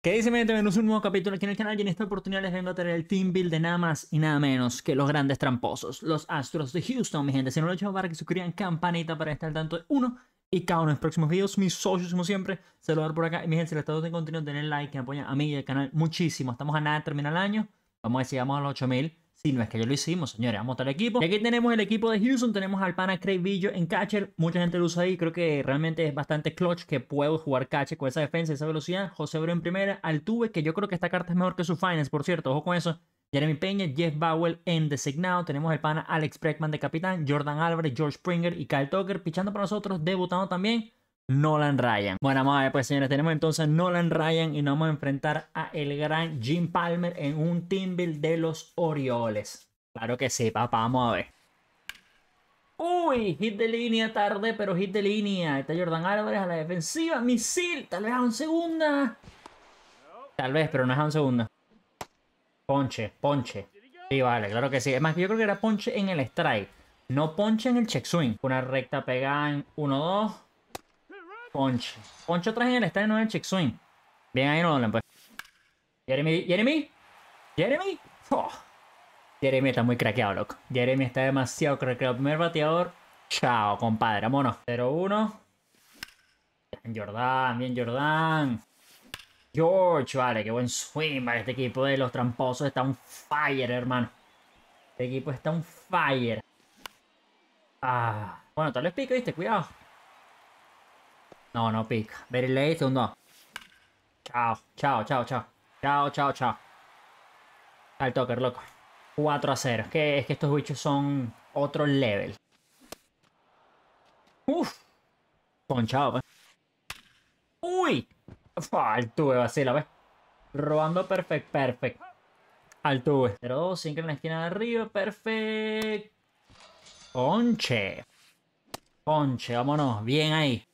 ¿Qué dice mi gente? Bienvenidos a un nuevo capítulo aquí en el canal y en esta oportunidad les vengo a traer el team build de nada más y nada menos que los grandes tramposos, los Astros de Houston, mi gente. Si no lo he hecho, para que suscriban, campanita para estar al tanto de uno y cada uno de los próximos videos. Mis socios, como siempre, saludar por acá. Y mi gente, si les está gustando el contenido, denle like, que me apoyan a mí y al canal muchísimo. Estamos a nada de terminar el año. Vamos a ver si a los 8000. Si no es que yo lo hicimos, señores, vamos al equipo. Y aquí tenemos el equipo de Houston, tenemos al pana Craig Villo en catcher. Mucha gente lo usa ahí, creo que realmente es bastante clutch que puedo jugar catcher con esa defensa, esa velocidad. José Oro en primera, Altuve, que yo creo que esta carta es mejor que su Finance, por cierto, ojo con eso. Jeremy Peña, Jeff Bowell en designado. Tenemos el pana Alex Bregman de capitán, Jordan Alvarez, George Springer y Kyle Tucker pichando para nosotros, debutando también. Nolan Ryan. Bueno, vamos a ver, pues señores, tenemos entonces Nolan Ryan y nos vamos a enfrentar a el gran Jim Palmer en un team build de los Orioles. Claro que sí, papá, vamos a ver. Uy, hit de línea tarde, pero hit de línea. Está Jordan Álvarez a la defensiva, misil, tal vez a un segunda. Tal vez, pero no es a un segunda. Ponche, ponche. Sí, vale, claro que sí. Es más, yo creo que era ponche en el strike. No ponche en el check swing. Una recta pegada en 1-2. Poncho. Poncho atrás en el estadio en Chick Swing. Bien ahí no Nolan, pues. Jeremy, Jeremy, Jeremy. Oh. Jeremy está muy craqueado, loco. Jeremy está demasiado craqueado. Primer bateador. Chao, compadre, vámonos. 0-1. Jordán, bien Jordán. George, vale, qué buen swing, vale. Este equipo de los tramposos está un fire, hermano. Este equipo está un fire. Ah, bueno, tal vez pico, viste, cuidado. No, no pica Very late o no? chao, chao, chao Chao, chao, chao chao. Al toker, loco. 4 a 0. Es que, estos bichos son otro level. Uf. Ponchado, pues. Uy. tuve, vacila, ¿ves? Pues. Robando perfect, perfect. tuve 0-2, 5 en la esquina de arriba. Perfect. Ponche. Ponche, vámonos. Bien ahí.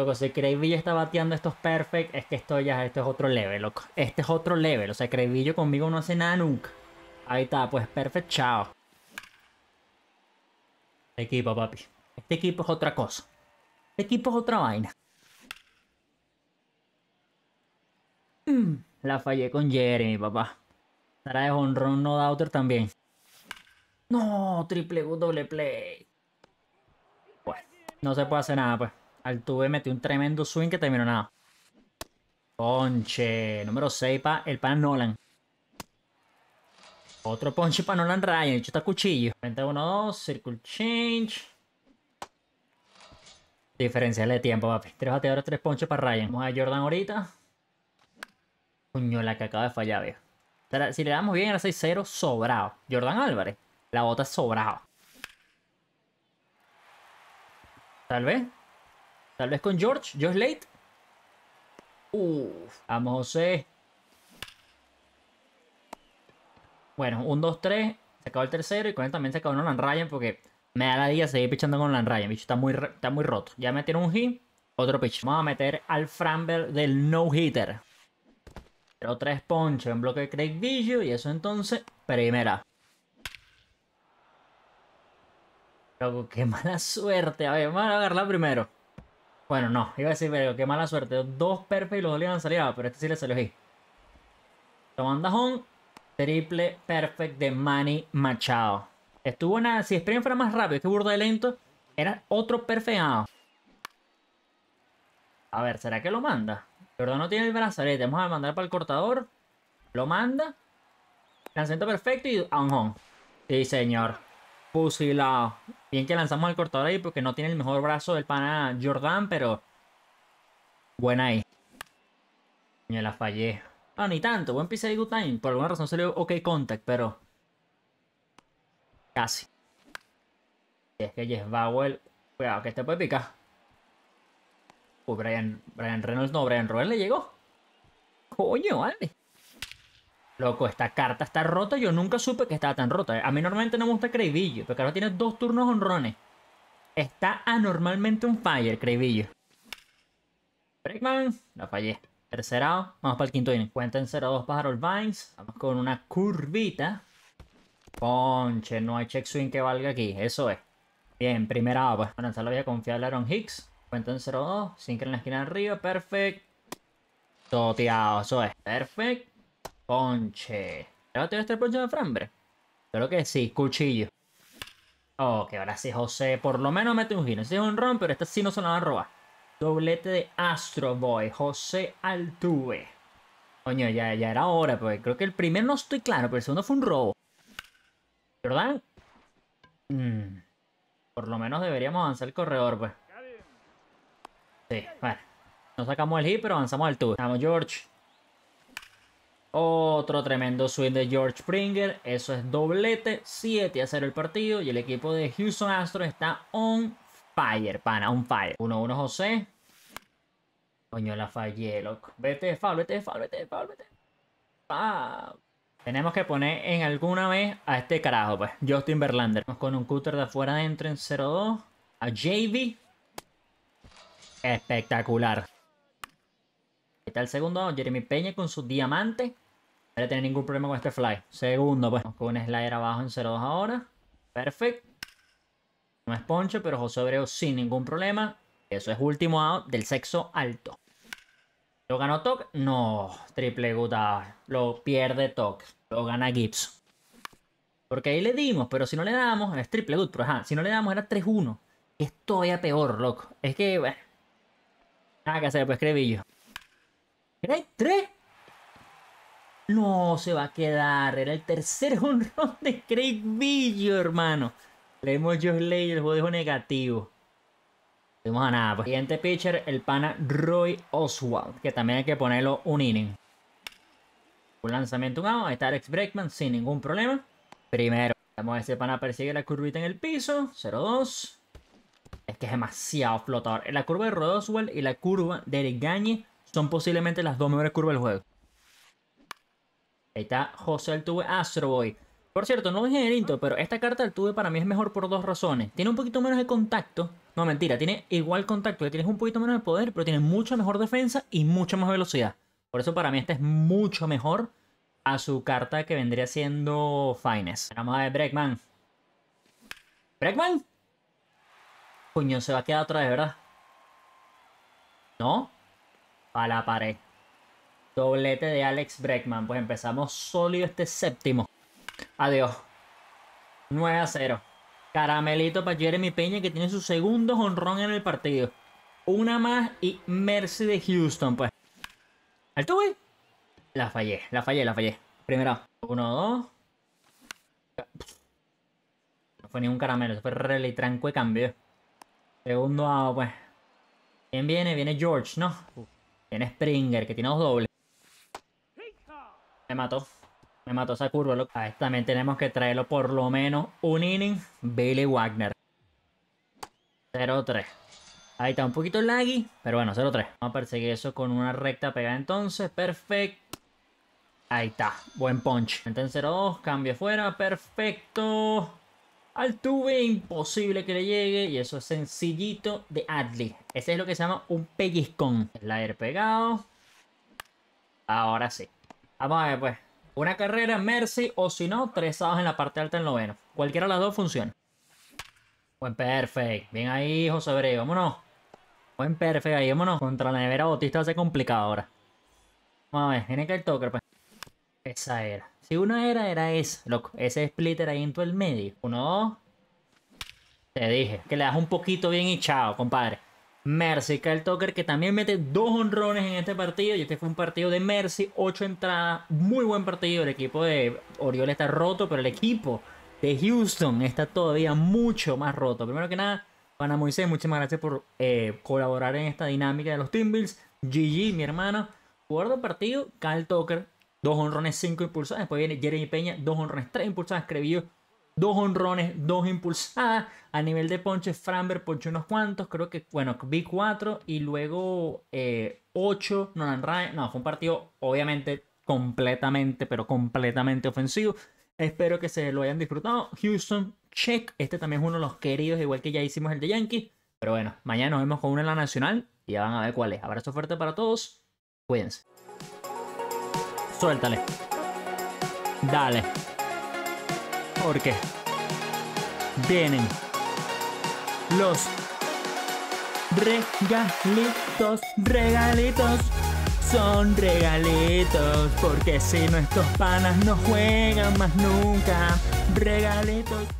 Loco, si Crevillo está bateando estos perfect, es que esto ya, esto es otro level, loco. Este es otro level, o sea, Crevillo conmigo no hace nada nunca. Ahí está, pues perfect, chao. Este equipo, papi. Este equipo es otra cosa. Este equipo es otra vaina. Mm, la fallé con Jeremy, papá. estará de honrón no Outer también. No, triple W, doble play. pues no se puede hacer nada, pues. Al tuve metió un tremendo swing que terminó nada. Ponche. Número 6 para el pan Nolan. Otro ponche para Nolan Ryan. hecho está cuchillo. 21-2. Circle change. Diferencial de tiempo, papi. Tres bateadores, tres ponches para Ryan. Vamos a Jordan ahorita. Coño, la que acaba de fallar, viejo. Si le damos bien, era 6-0, sobrado. Jordan Álvarez, la bota sobrado. Tal vez Tal vez con George, George Late. Uf, vamos José. Bueno, un, 2 3 Se acabó el tercero y con él también se acabó Nolan Ryan porque me da la idea seguir pichando con Nolan Ryan. Bicho, está muy, está muy roto. Ya me tiene un hit, otro pitch. Vamos a meter al Framber del no-hitter. Otra tres un en bloque de Craig Vigio y eso entonces, primera. Loco, qué mala suerte. A ver, vamos a agarrarla primero. Bueno, no. Iba a decir, pero qué mala suerte. Dos perfectos y los dos le han salido, ah, pero este sí le salió Lo manda home. Triple perfect de Manny Machado. Estuvo una... Si Spring fuera más rápido, que este burda de lento, era otro perfeado. Ah. A ver, ¿será que lo manda? Perdón, no tiene el brazalete. Vamos a mandar para el cortador. Lo manda. Lanzamiento perfecto y a un home. Sí, señor. Fusilado. Bien que lanzamos al cortador ahí porque no tiene el mejor brazo del pana Jordan, pero... Buena ahí. Me la fallé. Ah, ni tanto. Buen de Good Time. Por alguna razón salió OK Contact, pero... Casi. es que Jeff Bauer... Cuidado, que este puede picar. Uy, Brian, Brian Reynolds no. Brian Robert le llegó. Coño, vale. Loco, esta carta está rota. Yo nunca supe que estaba tan rota. A mí normalmente no me gusta Crevillo. pero ahora tiene dos turnos honrones. Está anormalmente un fire, Crevillo. Breakman, la fallé. Tercerado, vamos para el quinto inning. Cuenta en 0-2 para Harold Vamos con una curvita. Ponche, no hay check swing que valga aquí. Eso es. Bien, primera AO pues. Bueno, se lo voy a confiar Aaron Hicks. Cuenta en 0-2. Sinker en la esquina de arriba. Perfecto. Toteado, eso es. Perfecto. Ponche. te va a este ponche de frambre? Creo que sí, cuchillo. Ok, ahora sí, José. Por lo menos mete un giro. si es un ron, pero este sí no se lo a robar. Doblete de Astro Boy, José Altuve. Coño, ya, ya era hora, porque creo que el primero no estoy claro, pero el segundo fue un robo. ¿Verdad? Mm. Por lo menos deberíamos avanzar el corredor, pues. Sí, bueno. No sacamos el hit, pero avanzamos al tour. Vamos, George. Otro tremendo swing de George Springer. Eso es doblete. 7 a 0 el partido. Y el equipo de Houston Astros está on fire, pana. On fire. 1-1 José. Coño, la fallé, Vete de foul, vete de foul, vete de foul, vete. Tenemos que poner en alguna vez a este carajo, pues. Justin Verlander. Vamos con un cutter de afuera adentro en 0-2. A JV. Espectacular. Está el segundo, Jeremy Peña con su diamante. No a tener ningún problema con este fly. Segundo, pues. Con un slider abajo en 0-2 ahora. Perfecto. No es poncho, pero José Abreu sin ningún problema. Eso es último out del sexo alto. ¿Lo ganó Toc? No, triple guta. Lo pierde Toc. Lo gana Gibbs. Porque ahí le dimos, pero si no le damos, es triple good, pero ajá, si no le damos era 3-1. Es todavía peor, loco. Es que, bueno. Nada que hacer, pues yo. 3? No, se va a quedar. Era el tercer honrón de Craig Villo, hermano. Leemos Josh Lay el juego negativo. No a nada. Pues. Siguiente pitcher, el pana Roy Oswald, que también hay que ponerlo un inning. Un lanzamiento, un Ahí está Alex Breakman sin ningún problema. Primero. Vamos a ver pana persigue la curvita en el piso. 0-2. Es que es demasiado flotador. La curva de Roy Oswald y la curva de Gagne son posiblemente las dos mejores curvas del juego. Ahí está José Altuve Astroboy. Por cierto, no dije en pero esta carta del Tuve para mí es mejor por dos razones. Tiene un poquito menos de contacto. No, mentira, tiene igual contacto. Le tienes un poquito menos de poder, pero tiene mucha mejor defensa y mucha más velocidad. Por eso para mí esta es mucho mejor a su carta que vendría siendo fines Vamos a ver Breakman. ¿Breakman? Coño, se va a quedar otra vez, ¿verdad? ¿No? A la pared. Doblete de Alex Breckman. Pues empezamos sólido este séptimo. Adiós. 9 a 0. Caramelito para Jeremy Peña que tiene su segundo honrón en el partido. Una más y Mercy de Houston, pues. ¿Alto, La fallé, la fallé, la fallé. Primero, uno, dos. No fue ni un caramelo, eso fue Rally tranco y cambio. Segundo, a ah, pues. ¿Quién viene? Viene George, ¿no? Tiene Springer, que tiene dos dobles. Me mató. Me mató esa curva, A ver, también tenemos que traerlo por lo menos un inning. Billy Wagner. 0-3. Ahí está, un poquito laggy, pero bueno, 0-3. Vamos a perseguir eso con una recta pegada entonces. Perfecto. Ahí está, buen punch. Entonces en 0-2, cambio fuera, perfecto. Al tube imposible que le llegue y eso es sencillito de Adli. Ese es lo que se llama un pellizcón. he pegado. Ahora sí. Vamos a ver pues. Una carrera, Mercy o si no, tres en la parte alta en noveno. Cualquiera de las dos funciona. Buen perfect. Bien ahí, José Brey. Vámonos. Buen perfect ahí, vámonos. Contra la nevera Bautista va a complicado ahora. Vamos a ver, tiene que el toker pues. Esa era. Si una era, era esa, loco. Ese splitter ahí en todo el medio. Uno, Te dije. Que le das un poquito bien hinchado compadre. Mercy Kyle Tucker que también mete dos honrones en este partido. Y este fue un partido de Mercy, ocho entradas. Muy buen partido. El equipo de Oriol está roto, pero el equipo de Houston está todavía mucho más roto. Primero que nada, Pana Moisés, muchísimas gracias por eh, colaborar en esta dinámica de los Timbills GG, mi hermano. Cuarto partido, Kyle Tucker dos honrones, cinco impulsadas. Después viene Jeremy Peña, dos honrones, tres impulsadas. Crevillo, dos honrones, dos impulsadas. A nivel de ponches, Framber ponchó unos cuantos. Creo que, bueno, vi cuatro y luego eh, ocho. Nolan No, fue un partido, obviamente, completamente, pero completamente ofensivo. Espero que se lo hayan disfrutado. Houston, check. Este también es uno de los queridos, igual que ya hicimos el de Yankees. Pero bueno, mañana nos vemos con uno en la nacional y ya van a ver cuál es. Abrazo fuerte para todos. Cuídense. Suéltale. Dale. Porque vienen los regalitos, regalitos. Son regalitos, porque si nuestros panas no juegan más nunca. Regalitos.